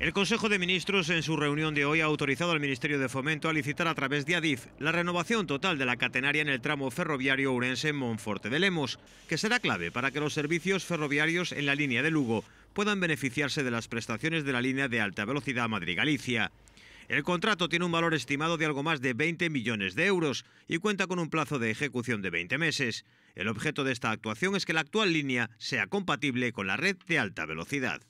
El Consejo de Ministros en su reunión de hoy ha autorizado al Ministerio de Fomento a licitar a través de ADIF la renovación total de la catenaria en el tramo ferroviario Urense-Monforte de Lemos, que será clave para que los servicios ferroviarios en la línea de Lugo puedan beneficiarse de las prestaciones de la línea de alta velocidad Madrid-Galicia. El contrato tiene un valor estimado de algo más de 20 millones de euros y cuenta con un plazo de ejecución de 20 meses. El objeto de esta actuación es que la actual línea sea compatible con la red de alta velocidad.